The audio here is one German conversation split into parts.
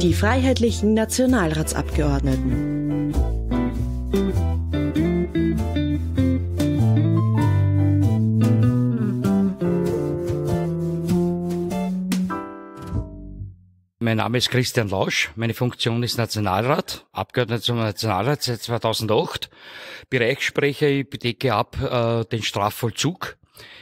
Die freiheitlichen Nationalratsabgeordneten. Name ist Christian Lausch. Meine Funktion ist Nationalrat, Abgeordneter zum Nationalrat seit 2008. Bereichssprecher, ich bedecke ab äh, den Strafvollzug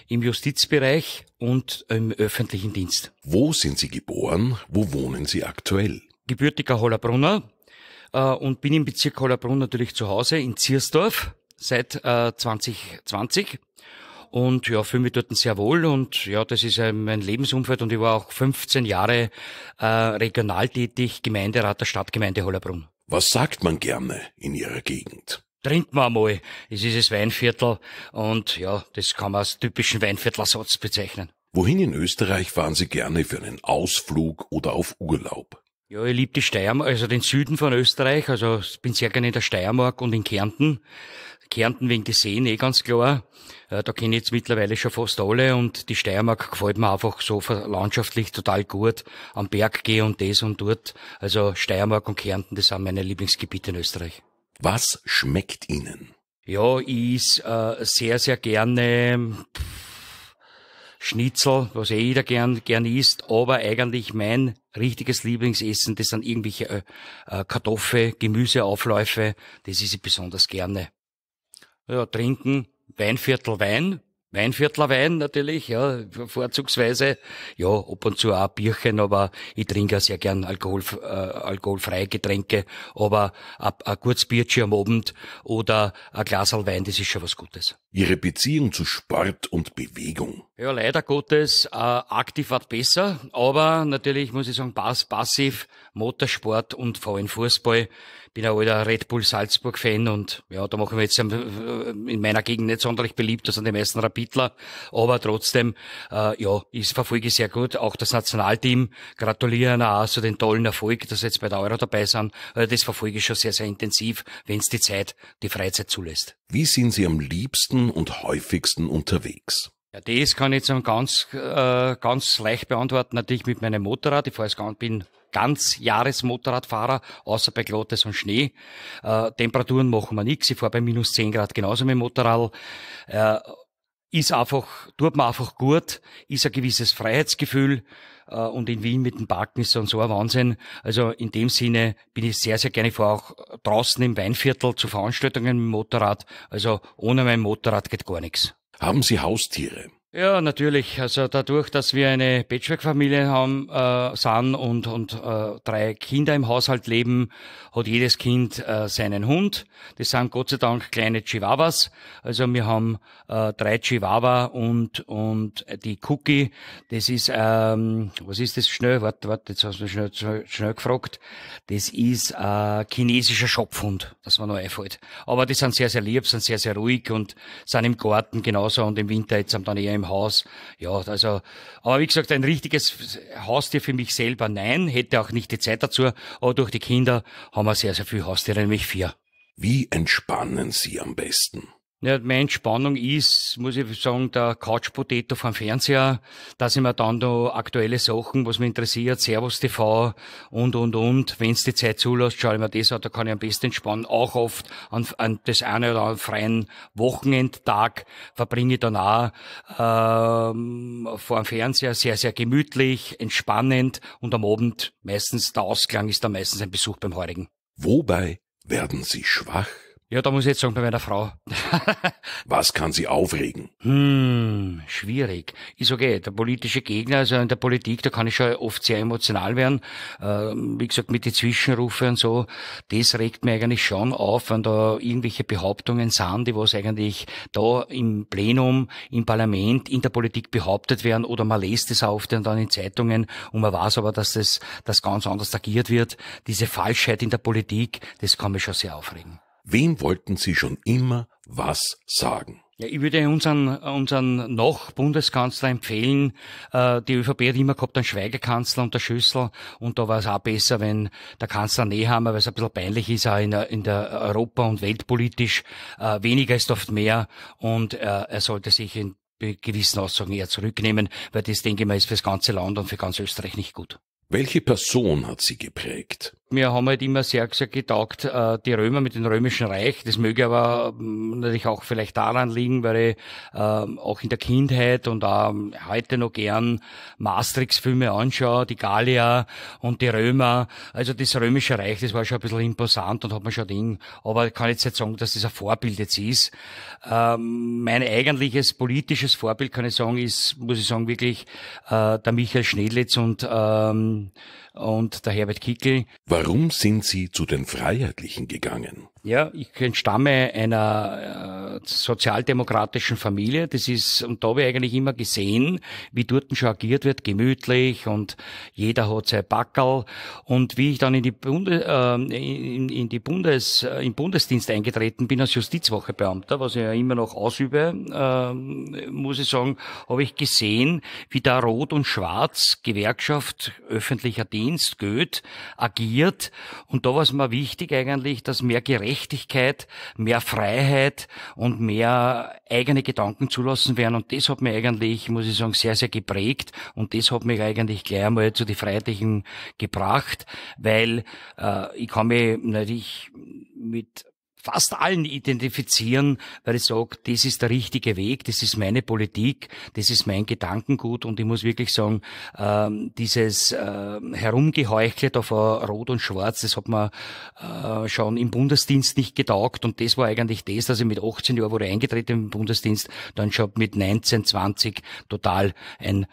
im Justizbereich und im öffentlichen Dienst. Wo sind Sie geboren? Wo wohnen Sie aktuell? Gebürtiger Hollerbrunner äh, und bin im Bezirk Hollerbrunn natürlich zu Hause in Ziersdorf seit äh, 2020 und ja, fühle mich dort sehr wohl und ja, das ist äh, mein Lebensumfeld und ich war auch 15 Jahre äh, regional tätig, Gemeinderat der Stadtgemeinde Hollerbrunn. Was sagt man gerne in Ihrer Gegend? trinkt man einmal. Es ist das Weinviertel und ja, das kann man als typischen Weinviertlersatz bezeichnen. Wohin in Österreich fahren Sie gerne für einen Ausflug oder auf Urlaub? Ja, ich liebe die Steiermark, also den Süden von Österreich. Also ich bin sehr gerne in der Steiermark und in Kärnten. Kärnten wegen die Seen, eh ganz klar. Da kenne ich jetzt mittlerweile schon fast alle und die Steiermark gefällt mir einfach so landschaftlich total gut. Am Berg gehe und das und dort. Also Steiermark und Kärnten, das sind meine Lieblingsgebiete in Österreich. Was schmeckt Ihnen? Ja, ich äh, sehr, sehr gerne... Pff, Schnitzel, was ja eh jeder gern, gern isst, aber eigentlich mein richtiges Lieblingsessen, das sind irgendwelche äh, äh, Kartoffel, Gemüseaufläufe, das ist ich besonders gerne. Ja, trinken, Weinviertel Wein, Weinviertler Wein natürlich, ja, vorzugsweise. Ja, ab und zu auch Bierchen, aber ich trinke sehr gern Alkohol, äh, alkoholfreie Getränke, aber ein, ein gutes Bierchen am Abend oder ein Glas Wein, das ist schon was Gutes. Ihre Beziehung zu Sport und Bewegung? Ja, leider Gottes, äh, aktiv wird besser, aber natürlich muss ich sagen, pass, passiv, Motorsport und vor allem Fußball. Bin ein alter Red Bull Salzburg-Fan und ja, da machen wir jetzt äh, in meiner Gegend nicht sonderlich beliebt, das sind die meisten Rapidler, aber trotzdem, äh, ja, ich verfolge sehr gut, auch das Nationalteam, gratulieren auch zu den tollen Erfolg, dass sie jetzt bei der Euro dabei sind, äh, das verfolge ich schon sehr, sehr intensiv, wenn es die Zeit, die Freizeit zulässt. Wie sind Sie am liebsten meisten und häufigsten unterwegs? Ja, das kann ich jetzt ganz, äh, ganz leicht beantworten. Natürlich mit meinem Motorrad. Ich fahre jetzt bin ganz Jahresmotorradfahrer, außer bei Glottes und Schnee. Äh, Temperaturen machen wir nichts. Ich fahre bei minus 10 Grad genauso mit dem Motorrad. Äh, ist einfach, tut mir einfach gut, ist ein gewisses Freiheitsgefühl äh, und in Wien mit dem Parken ist dann so ein Wahnsinn. Also in dem Sinne bin ich sehr, sehr gerne vor auch draußen im Weinviertel zu Veranstaltungen mit dem Motorrad. Also ohne mein Motorrad geht gar nichts. Haben Sie Haustiere? Ja, natürlich. Also dadurch, dass wir eine Patchwork-Familie haben, äh, sind und, und äh, drei Kinder im Haushalt leben, hat jedes Kind äh, seinen Hund. Das sind Gott sei Dank kleine Chihuahuas. Also wir haben äh, drei Chihuahua und, und die Cookie. Das ist, ähm, was ist das schnell? Warte, warte, jetzt hast du mich schnell, schnell gefragt. Das ist äh, chinesischer Schopfhund, das war noch einfällt. Aber die sind sehr, sehr lieb, sind sehr, sehr ruhig und sind im Garten genauso und im Winter jetzt sind dann eher im im Haus. Ja, also, aber wie gesagt, ein richtiges Haustier für mich selber nein, hätte auch nicht die Zeit dazu, aber durch die Kinder haben wir sehr, sehr viel Haustiere, nämlich vier. Wie entspannen Sie am besten? Ja, meine Entspannung ist, muss ich sagen, der Couch-Potato vom Fernseher, dass ich mir dann da aktuelle Sachen, was mich interessiert, Servus TV und, und, und, wenn's die Zeit zulässt, schaue ich mir das an, da kann ich am besten entspannen. Auch oft an, an das eine oder andere freien Wochenendtag verbringe ich dann auch ähm, vor dem Fernseher sehr, sehr gemütlich, entspannend und am Abend meistens, der Ausklang ist dann meistens ein Besuch beim Heurigen. Wobei werden Sie schwach? Ja, da muss ich jetzt sagen, bei meiner Frau. Was kann sie aufregen? Hm, schwierig. Ich sage, eh, der politische Gegner, also in der Politik, da kann ich schon oft sehr emotional werden. Ähm, wie gesagt, mit den Zwischenrufen und so, das regt mir eigentlich schon auf, wenn da irgendwelche Behauptungen sind, die was eigentlich da im Plenum, im Parlament, in der Politik behauptet werden oder man liest es auf den dann in Zeitungen und man weiß aber, dass das, dass ganz anders agiert wird. Diese Falschheit in der Politik, das kann mich schon sehr aufregen. Wem wollten Sie schon immer was sagen? Ja, ich würde unseren, unseren noch Bundeskanzler empfehlen, äh, die ÖVP hat immer gehabt einen Schweigekanzler und der Schüssel und da war es auch besser, wenn der Kanzler Nehammer, weil es ein bisschen peinlich ist, auch in, in der Europa- und weltpolitisch, äh, weniger ist oft mehr und äh, er sollte sich in gewissen Aussagen eher zurücknehmen, weil das, denke ich mal, ist fürs ganze Land und für ganz Österreich nicht gut. Welche Person hat Sie geprägt? mir haben halt immer sehr, sehr getaugt, äh, die Römer mit dem Römischen Reich. Das möge aber mm, natürlich auch vielleicht daran liegen, weil ich äh, auch in der Kindheit und auch ähm, heute noch gern maastricht filme anschaue, die Gallier und die Römer. Also das Römische Reich, das war schon ein bisschen imposant und hat man schon Ding. Aber ich kann jetzt nicht sagen, dass das ein Vorbild jetzt ist. Ähm, mein eigentliches politisches Vorbild, kann ich sagen, ist, muss ich sagen, wirklich äh, der Michael Schnedlitz und, ähm, und der Herbert Kickel. Warum? Warum sind sie zu den Freiheitlichen gegangen? Ja, ich entstamme einer äh, sozialdemokratischen Familie. Das ist, und da habe ich eigentlich immer gesehen, wie dort schon agiert wird, gemütlich und jeder hat sein Backel. Und wie ich dann in die, Bunde, äh, in, in die Bundes, äh, im Bundesdienst eingetreten bin als Justizwochebeamter, was ich ja immer noch ausübe, äh, muss ich sagen, habe ich gesehen, wie da Rot und Schwarz, Gewerkschaft, öffentlicher Dienst, Goethe, agiert. Und da war es mir wichtig eigentlich, dass mehr gerecht Gerechtigkeit, mehr Freiheit und mehr eigene Gedanken zulassen werden. Und das hat mich eigentlich, muss ich sagen, sehr, sehr geprägt. Und das hat mich eigentlich gleich einmal zu den Freiheitlichen gebracht, weil äh, ich kann mich natürlich mit fast allen identifizieren, weil ich sage, das ist der richtige Weg, das ist meine Politik, das ist mein Gedankengut und ich muss wirklich sagen, ähm, dieses äh, Herumgeheuchelt auf Rot und Schwarz, das hat mir äh, schon im Bundesdienst nicht getaugt und das war eigentlich das, dass ich mit 18 Jahren wurde eingetreten im Bundesdienst, dann schon mit 19, 20 total ein,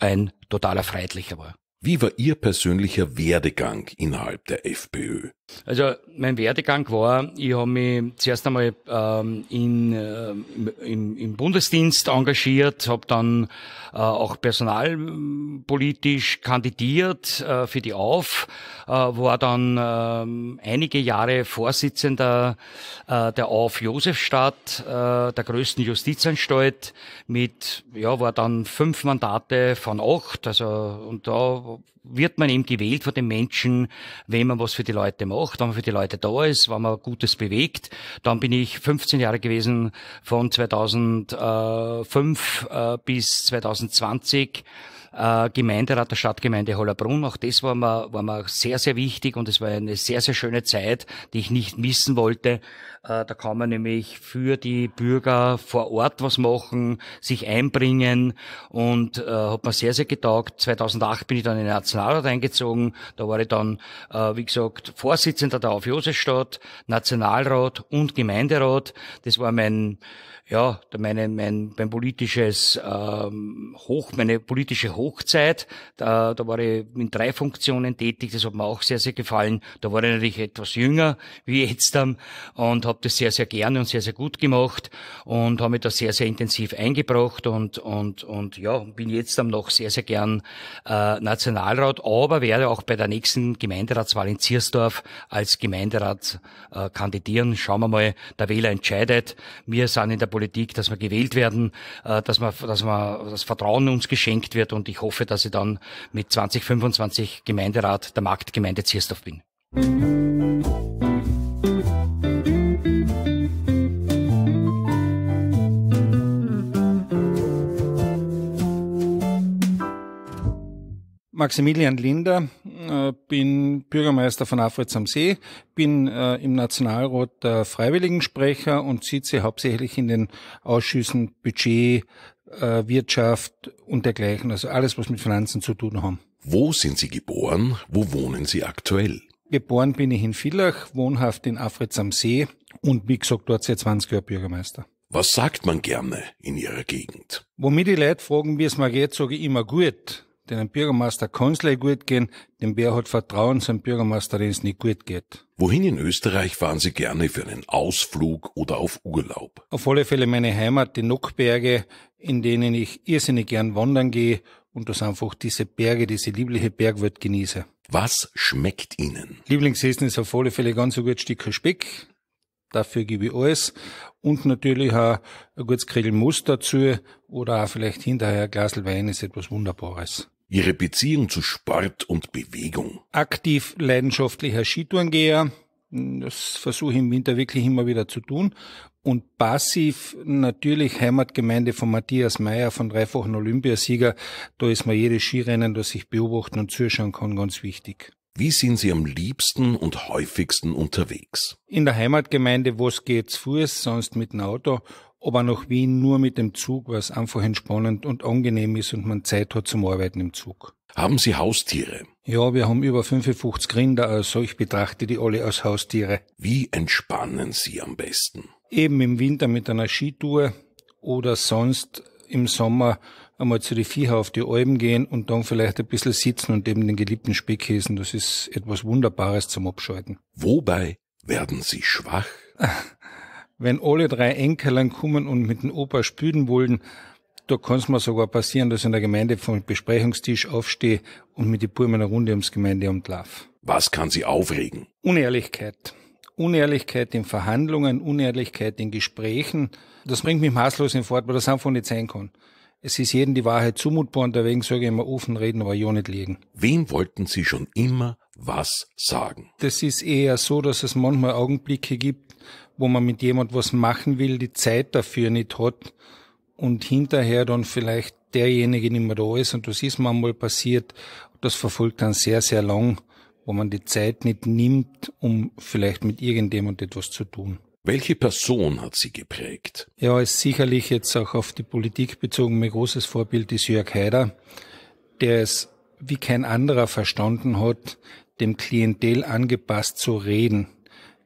ein totaler Freitlicher war. Wie war Ihr persönlicher Werdegang innerhalb der FPÖ? Also mein Werdegang war, ich habe mich zuerst einmal ähm, in, äh, im, im, Bundesdienst engagiert, habe dann äh, auch personalpolitisch mm, kandidiert äh, für die AUF, äh, war dann ähm, einige Jahre Vorsitzender äh, der AUF Josefstadt, äh, der größten Justizanstalt, mit, ja, war dann fünf Mandate von acht, also und da wird man eben gewählt von den Menschen, wenn man was für die Leute macht macht, wenn man für die Leute da ist, wenn man Gutes bewegt. Dann bin ich 15 Jahre gewesen von 2005 äh, äh, bis 2020 äh, Gemeinderat der Stadtgemeinde Hollerbrunn. Auch das war mir, war mir sehr, sehr wichtig und es war eine sehr, sehr schöne Zeit, die ich nicht missen wollte. Äh, da kann man nämlich für die Bürger vor Ort was machen, sich einbringen und äh, hat mir sehr, sehr getaugt. 2008 bin ich dann in den Nationalrat eingezogen. Da war ich dann, äh, wie gesagt, Vorsitzender der Auf Josefstadt, Nationalrat und Gemeinderat. Das war mein, ja, meine, mein, mein politisches ähm, Hoch, meine politische Hoch Hochzeit. Da, da war ich in drei Funktionen tätig. Das hat mir auch sehr, sehr gefallen. Da war ich natürlich etwas jünger wie jetzt und habe das sehr, sehr gerne und sehr, sehr gut gemacht und habe mich da sehr, sehr intensiv eingebracht und, und, und ja, bin jetzt am noch sehr, sehr gern äh, Nationalrat, aber werde auch bei der nächsten Gemeinderatswahl in Ziersdorf als Gemeinderat äh, kandidieren. Schauen wir mal, der Wähler entscheidet. Wir sind in der Politik, dass wir gewählt werden, äh, dass, wir, dass, wir, dass Vertrauen uns geschenkt wird und ich ich hoffe, dass ich dann mit 2025 Gemeinderat der Marktgemeinde Ziersdorf bin. Maximilian Linder äh, bin Bürgermeister von Afritz am See, bin äh, im Nationalrat der Freiwilligensprecher und sitze hauptsächlich in den Ausschüssen Budget, äh, Wirtschaft und dergleichen, also alles, was mit Finanzen zu tun haben. Wo sind Sie geboren? Wo wohnen Sie aktuell? Geboren bin ich in Villach, wohnhaft in Afritz am See und wie gesagt dort seit 20 Jahren Bürgermeister. Was sagt man gerne in Ihrer Gegend? Womit die Leute fragen, wie es mir geht, sage ich immer gut dem Bürgermeister kann es gut gehen, denn wer hat Vertrauen zum Bürgermeister, dem es nicht gut geht. Wohin in Österreich fahren Sie gerne für einen Ausflug oder auf Urlaub? Auf alle Fälle meine Heimat, die Nockberge, in denen ich irrsinnig gern wandern gehe und das einfach diese Berge, diese liebliche Bergwelt genieße. Was schmeckt Ihnen? Lieblingsessen ist auf alle Fälle ganz ein gutes Stück Speck. Dafür gebe ich alles. Und natürlich auch ein gutes Kriegel dazu oder auch vielleicht hinterher ein Glas Wein ist etwas Wunderbares ihre Beziehung zu Sport und Bewegung. Aktiv leidenschaftlicher Skitourengeher. Das versuche ich im Winter wirklich immer wieder zu tun. Und passiv natürlich Heimatgemeinde von Matthias Meyer, von dreifachen Olympiasieger. Da ist mir jedes Skirennen, das ich beobachten und zuschauen kann, ganz wichtig. Wie sind Sie am liebsten und häufigsten unterwegs? In der Heimatgemeinde, wo es geht, zu Fuß, sonst mit dem Auto aber nach Wien nur mit dem Zug, was einfach entspannend und angenehm ist und man Zeit hat zum Arbeiten im Zug. Haben Sie Haustiere? Ja, wir haben über 55 Rinder, also ich betrachte die alle als Haustiere. Wie entspannen Sie am besten? Eben im Winter mit einer Skitour oder sonst im Sommer einmal zu den Viecher auf die Alpen gehen und dann vielleicht ein bisschen sitzen und eben den geliebten Speck essen. Das ist etwas Wunderbares zum Abschalten. Wobei werden Sie schwach? wenn alle drei Enkelern kommen und mit dem Opa spülen wollen, da kann es mir sogar passieren, dass ich in der Gemeinde vom Besprechungstisch aufstehe und mit den Buben eine Runde ums Gemeindeamt laufe. Was kann Sie aufregen? Unehrlichkeit. Unehrlichkeit in Verhandlungen, Unehrlichkeit in Gesprächen. Das bringt mich maßlos in Fort, weil das einfach nicht sein kann. Es ist jedem die Wahrheit zumutbar und deswegen sage ich immer offen reden, aber ja nicht liegen. Wem wollten Sie schon immer was sagen. Das ist eher so, dass es manchmal Augenblicke gibt, wo man mit jemand was machen will, die Zeit dafür nicht hat und hinterher dann vielleicht derjenige nicht mehr da ist und das ist manchmal passiert. Das verfolgt dann sehr, sehr lang, wo man die Zeit nicht nimmt, um vielleicht mit irgendjemand etwas zu tun. Welche Person hat Sie geprägt? Ja, ist sicherlich jetzt auch auf die Politik bezogen mein großes Vorbild ist Jörg Haider, der ist wie kein anderer verstanden hat, dem Klientel angepasst zu reden.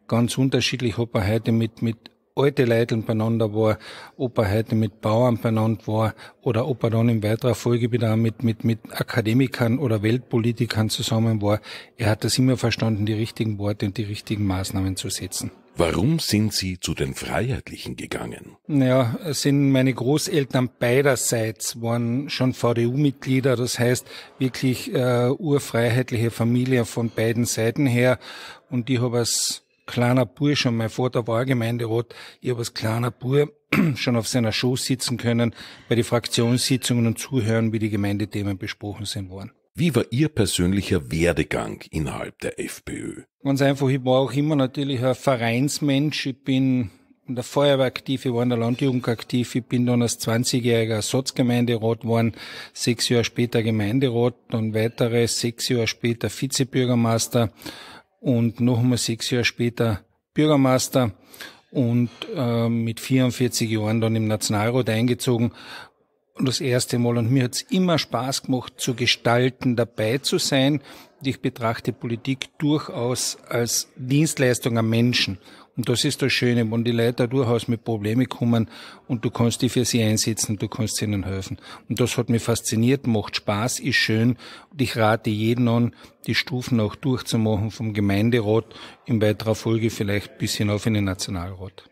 Ganz unterschiedlich, ob er heute mit, mit alte Leuten beieinander war, ob er heute mit Bauern beieinander war oder ob er dann in weiterer Folge wieder mit, mit, mit Akademikern oder Weltpolitikern zusammen war. Er hat das immer verstanden, die richtigen Worte und die richtigen Maßnahmen zu setzen. Warum sind Sie zu den Freiheitlichen gegangen? Naja, es sind meine Großeltern beiderseits waren schon VDU-Mitglieder, das heißt wirklich äh, urfreiheitliche Familie von beiden Seiten her. Und ich habe als kleiner Bursch und mein Vater war Gemeinderat, ich habe als kleiner Bur schon auf seiner Show sitzen können, bei den Fraktionssitzungen und zuhören, wie die Gemeindethemen besprochen sind worden. Wie war Ihr persönlicher Werdegang innerhalb der FPÖ? Ganz einfach, ich war auch immer natürlich ein Vereinsmensch. Ich bin in der Feuerwehr aktiv, ich war in der Landjugend aktiv, ich bin dann als 20-jähriger Ersatzgemeinderat geworden, sechs Jahre später Gemeinderat, dann weitere sechs Jahre später Vizebürgermeister und noch einmal sechs Jahre später Bürgermeister und äh, mit 44 Jahren dann im Nationalrat eingezogen und das erste Mal und mir hat's immer Spaß gemacht zu gestalten, dabei zu sein. Und ich betrachte Politik durchaus als Dienstleistung am Menschen. Und das ist das Schöne, wenn die Leute durchaus mit Problemen kommen und du kannst dich für sie einsetzen, du kannst ihnen helfen. Und das hat mich fasziniert, macht Spaß, ist schön. Und ich rate jeden an, die Stufen auch durchzumachen, vom Gemeinderat in weiterer Folge vielleicht bis hinauf in den Nationalrat.